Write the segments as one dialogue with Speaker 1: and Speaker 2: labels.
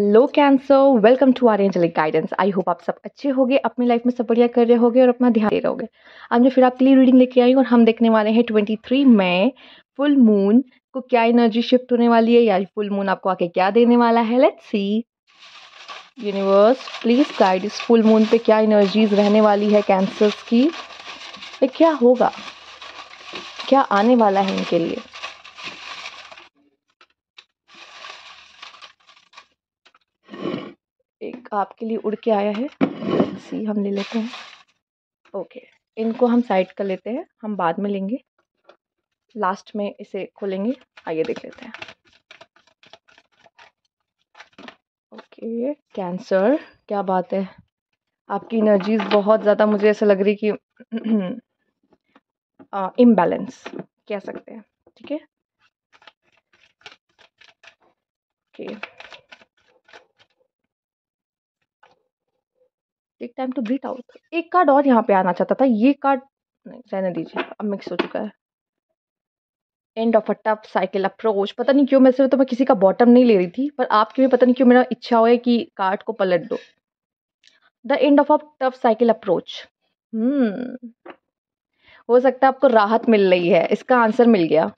Speaker 1: Low Cancer welcome to our angelic guidance I hope आप सब अच्छे होंगे अपनी लाइफ में सब बढ़िया कर रहे होगे और अपना ध्यान दे रहोगे अब मैं फिर आपके लिए रीडिंग लेके आई और हम देखने वाले हैं twenty three May full moon को क्या एनर्जी शिफ्ट होने वाली है या फुल मून आपको आके क्या देने वाला है let see universe please guide इस फुल मून पे क्या एनर्जीज रहने वाली है कैंसर्स की क्या होगा क्या आने वाला है इनके लिए आपके लिए उड़ के आया है सी हम ले लेते हैं ओके इनको हम साइड कर लेते हैं हम बाद में लेंगे लास्ट में इसे खोलेंगे आइए देख लेते हैं ओके कैंसर क्या बात है आपकी एनर्जीज बहुत ज़्यादा मुझे ऐसा लग रही कि इम्बैलेंस कह सकते हैं ठीक है okay take time to breathe out एक तो कार्ड और यहाँ पे आना चाहता था ये कार्ड नहीं रहने दीजिए अब मिक्स हो चुका है end of a tough cycle approach पता नहीं क्यों मैं सिर्फ तो मैं किसी का बॉटम नहीं ले रही थी पर आपके में पता नहीं क्यों मेरा इच्छा हो कि कार्ड को पलट दो the end of a tough cycle approach हो सकता है आपको राहत मिल रही है इसका आंसर मिल गया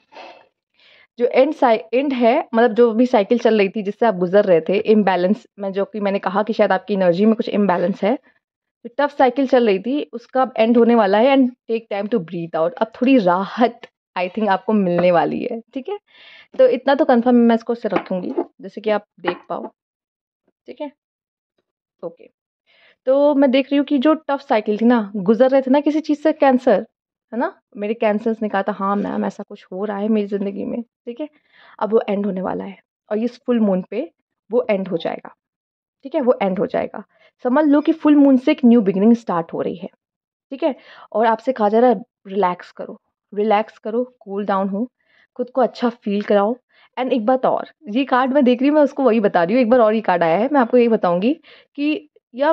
Speaker 1: जो एंड एंड है मतलब जो भी साइकिल चल रही थी जिससे आप गुजर रहे थे इम्बैलेंस में जो कि मैंने कहा कि शायद आपकी एनर्जी में कुछ इम्बैलेंस है टफ साइकिल चल रही थी उसका अब एंड होने वाला है and take time to breathe out अब थोड़ी राहत आई थिंक आपको मिलने वाली है ठीक है तो इतना तो कन्फर्म मैं इसको से रखूंगी जैसे कि आप देख पाओ ठीक है ओके तो मैं देख रही हूँ कि जो टफ साइकिल थी ना गुजर रहे थे ना किसी चीज़ से कैंसर है ना मेरे कैंसर्स ने कहा था हाँ मैम ऐसा कुछ हो रहा है मेरी ज़िंदगी में ठीक है अब वो एंड होने वाला है और इस फुल मून पे वो एंड हो जाएगा ठीक है वो एंड हो जाएगा समझ लो कि फुल मून से एक न्यू बिगनिंग स्टार्ट हो रही है ठीक है और आपसे कहा जा रहा है रिलैक्स करो रिलैक्स करो कूल डाउन हो खुद को अच्छा फील कराओ एंड एक बात और ये कार्ड मैं देख रही हूँ मैं उसको वही बता रही हूँ एक बार और ये कार्ड आया है मैं आपको यही बताऊँगी कि या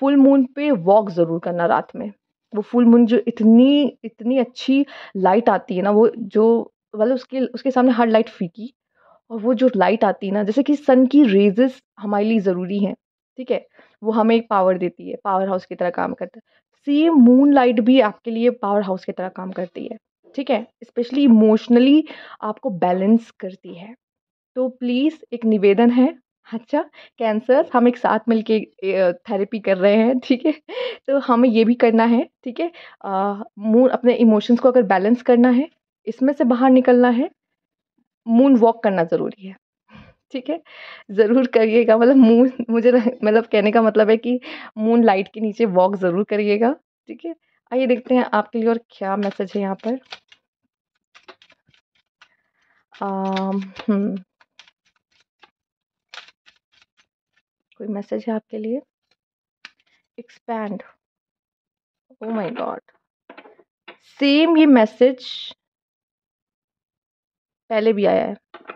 Speaker 1: फुल मून पे वॉक ज़रूर करना रात में वो फुल मून जो इतनी इतनी अच्छी लाइट आती है ना वो जो मतलब उसके उसके सामने हर लाइट फीकी और वो जो लाइट आती है ना जैसे कि सन की रेजेस हमारे लिए ज़रूरी हैं ठीक है वो हमें एक पावर देती है पावर हाउस की तरह काम करता है सेम मून लाइट भी आपके लिए पावर हाउस की तरह काम करती है ठीक है स्पेशली इमोशनली आपको बैलेंस करती है तो प्लीज़ एक निवेदन है अच्छा, कैंसर हम एक साथ मिलके थेरेपी कर रहे हैं, ठीक है? तो हमें ये भी करना है, ठीक है? मून अपने इमोशंस को अगर बैलेंस करना है, इसमें से बाहर निकलना है, मून वॉक करना ज़रूरी है, ठीक है? ज़रूर करिएगा मतलब मून मुझे मतलब कहने का मतलब है कि मून लाइट के नीचे वॉक ज़रूर करिएगा, ठीक है? आइए देखते हैं आपके लिए और क्या मैसेज है यहाँ पर? हम्म। कोई मैसेज है आपके लिए expand oh my god same ये मैसेज पहले भी आया है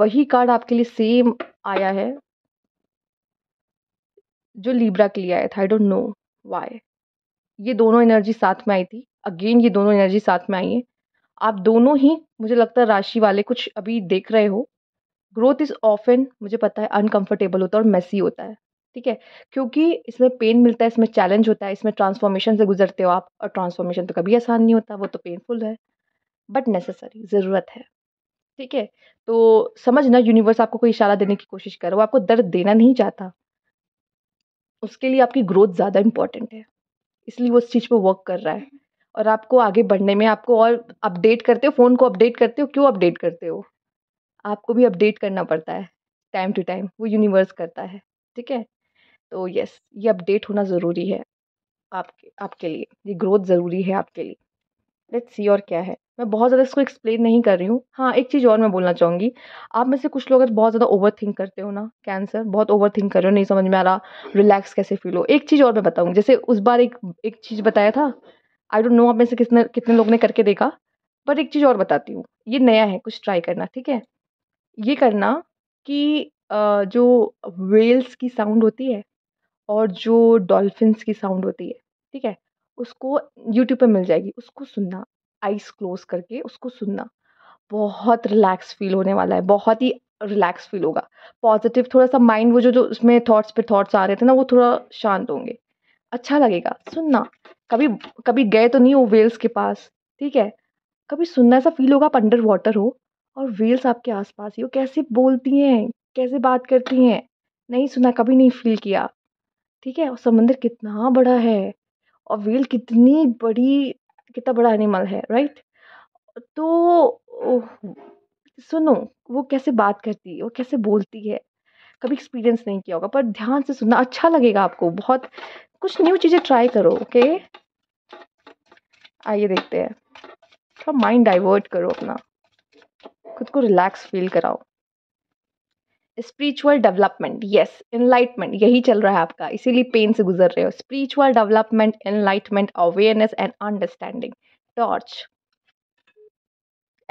Speaker 1: वही कार्ड आपके लिए सेम आया है जो लीब्रा के लिए आया था आई डोंट नो वाई ये दोनों एनर्जी साथ में आई थी अगेन ये दोनों एनर्जी साथ में आई है आप दोनों ही मुझे लगता है राशि वाले कुछ अभी देख रहे हो ग्रोथ इज़ ऑफन मुझे पता है अनकंफर्टेबल होता है और मैसी होता है ठीक है क्योंकि इसमें पेन मिलता है इसमें चैलेंज होता है इसमें ट्रांसफॉर्मेशन से गुजरते हो आप और ट्रांसफॉर्मेशन तो कभी आसान नहीं होता वो तो पेनफुल है बट नेसेसरी ज़रूरत है ठीक है तो समझना यूनिवर्स आपको कोई इशारा देने की कोशिश कर वो आपको दर्द देना नहीं चाहता उसके लिए आपकी ग्रोथ ज़्यादा इंपॉर्टेंट है इसलिए वो उस चीज़ पर वर्क कर रहा है और आपको आगे बढ़ने में आपको और अपडेट करते हो फ़ोन को अपडेट करते हो क्यों अपडेट करते हो आपको भी अपडेट करना पड़ता है टाइम टू टाइम वो यूनिवर्स करता है ठीक है तो यस ये अपडेट होना ज़रूरी है आपके आपके लिए ये ग्रोथ ज़रूरी है आपके लिए लेट्स सी और क्या है मैं बहुत ज़्यादा इसको एक्सप्लेन नहीं कर रही हूँ हाँ एक चीज़ और मैं बोलना चाहूँगी आप में से कुछ लोग अगर बहुत ज़्यादा ओवर थिंक करते हो ना कैंसर बहुत ओवर थिंक कर रहे हो नहीं समझ में आ रहा रिलैक्स कैसे फील हो एक चीज़ और मैं बताऊँगी जैसे उस बार एक एक चीज़ बताया था आई डोंट नो आप में से कितने कितने लोग ने करके देखा बट एक चीज़ और बताती हूँ ये नया है कुछ ट्राई करना ठीक है ये करना कि जो वेल्स की साउंड होती है और जो डॉल्फिन्स की साउंड होती है, ठीक है? उसको यूट्यूब पे मिल जाएगी, उसको सुनना, आइस क्लोज़ करके उसको सुनना। बहुत रिलैक्स फ़ील होने वाला है, बहुत ही रिलैक्स फ़ील होगा। पॉज़िटिव थोड़ा-सा माइंड वो जो जो उसमें थॉट्स पे थॉट्स आ रहे थे ना, वो थोड़ा शांत होंगे। अच्छा लगेगा, सुनना। कभी कभी गए तो नहीं हो वेल्स के पास, ठीक है? कभी सुनना ऐसा फ़ील होगा आप अंडर वाटर हो और व्हील्स आपके आसपास ही वो कैसे बोलती हैं कैसे बात करती हैं नहीं सुना कभी नहीं फील किया ठीक है और समंदर कितना बड़ा है और व्हील कितनी बड़ी कितना बड़ा एनिमल है राइट तो सुनो वो कैसे बात करती है वो कैसे बोलती है कभी एक्सपीरियंस नहीं किया होगा पर ध्यान से सुनना अच्छा लगेगा आपको बहुत कुछ न्यू चीज़ें ट्राई करो ओके आइए देखते हैं थोड़ा माइंड डाइवर्ट करो अपना खुद को रिलैक्स फील कराओ स्पिरिचुअल डेवलपमेंट यस इनलाइटमेंट यही चल रहा है आपका इसीलिए पेन से गुजर रहे हो spiritual development enlightenment awareness and understanding torch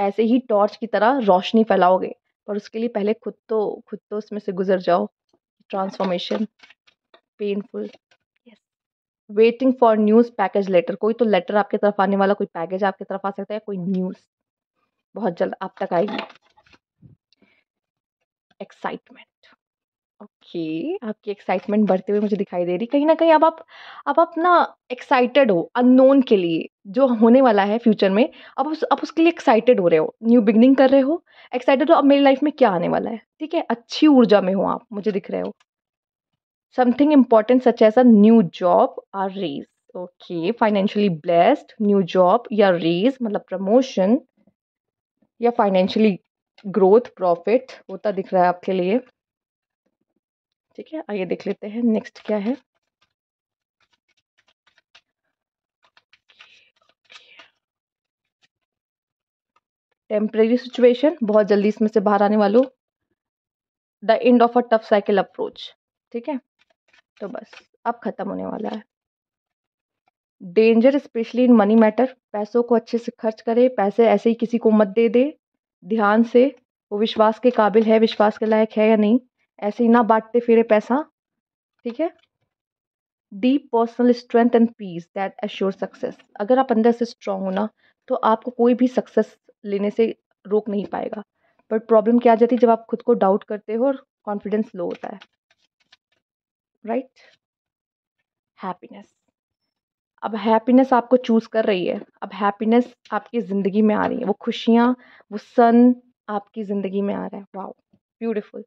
Speaker 1: ऐसे ही टॉर्च की तरह रोशनी फैलाओगे पर उसके लिए पहले खुद तो खुद तो उसमें से गुजर जाओ transformation painful waiting for news package letter कोई तो लेटर आपकी तरफ आने वाला कोई पैकेज आपकी तरफ आ सकता है कोई न्यूज़ बहुत जल्द आप तक आएगी एक्साइटमेंट ओके okay, आपकी एक्साइटमेंट बढ़ते हुए मुझे दिखाई दे रही कहीं ना कहीं अब आप अब आप ना एक्साइटेड हो अननोन के लिए जो होने वाला है फ्यूचर में अब उस अब उसके लिए एक्साइटेड हो रहे हो न्यू बिगनिंग कर रहे हो एक्साइटेड हो अब मेरी लाइफ में क्या आने वाला है ठीक है अच्छी ऊर्जा में हो आप मुझे दिख रहे हो something important such as a new job or raise okay financially blessed new job या रेज मतलब प्रमोशन या फाइनेंशियली ग्रोथ प्रॉफिट होता दिख रहा है आपके लिए ठीक है आइए देख लेते हैं नेक्स्ट क्या है टेम्परेरी सिचुएशन बहुत जल्दी इसमें से बाहर आने वालों the end of a tough cycle approach ठीक है तो बस अब ख़त्म होने वाला है danger specially in money matter पैसों को अच्छे से खर्च करें पैसे ऐसे ही किसी को मत दे दे ध्यान से वो विश्वास के काबिल है विश्वास के लायक है या नहीं ऐसे ही ना बांटते फिरे पैसा ठीक है deep personal strength and peace that assure success अगर आप अंदर से स्ट्रांग हो ना तो आपको कोई भी सक्सेस लेने से रोक नहीं पाएगा बट प्रॉब्लम क्या आ जाती है जब आप खुद को डाउट करते हो और कॉन्फिडेंस लो होता है राइट हैप्पीनेस अब हैप्पीनेस आपको चूज़ कर रही है अब हैप्पीनेस आपकी ज़िंदगी में आ रही है वो खुशियाँ वो सन आपकी ज़िंदगी में आ रहा है वाओ ब्यूटिफुल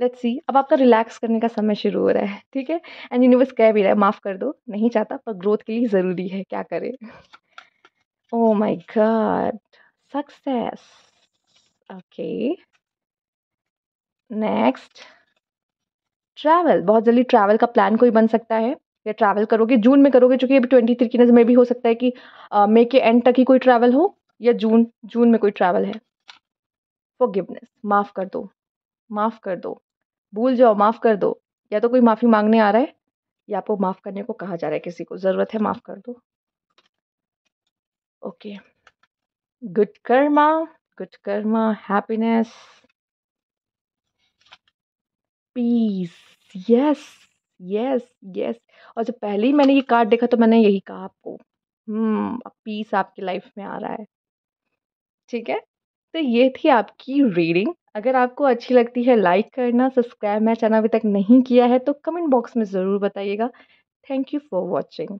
Speaker 1: लेट्स सी अब आपका रिलैक्स करने का समय शुरू हो रहा है ठीक है एंड यूनिवर्स कह भी रहा है माफ़ कर दो नहीं चाहता पर ग्रोथ के लिए ज़रूरी है क्या करें oh my god success okay next travel बहुत जल्दी ट्रैवल का प्लान कोई बन सकता है या ट्रैवल करोगे जून में करोगे चूंकि अभी ट्वेंटी थ्री की नज़र में भी हो सकता है कि मे के एंड तक ही कोई ट्रैवल हो या जून जून में कोई ट्रैवल है फॉरगिवनेस माफ़ कर दो माफ़ कर दो भूल जाओ माफ़ कर दो या तो कोई माफ़ी मांगने आ रहा है या आपको माफ़ करने को कहा जा रहा है किसी को ज़रूरत है माफ़ कर दो okay good karma good karma happiness peace yes yes yes और जब पहले ही मैंने ये कार्ड देखा तो मैंने यही कहा आपको हम्म, अब पीस आपकी लाइफ में आ रहा है ठीक है तो ये थी आपकी रीडिंग अगर आपको अच्छी लगती है लाइक करना सब्सक्राइब मेरा चैनल अभी तक नहीं किया है तो कमेंट बॉक्स में ज़रूर बताइएगा थैंक यू फॉर वॉचिंग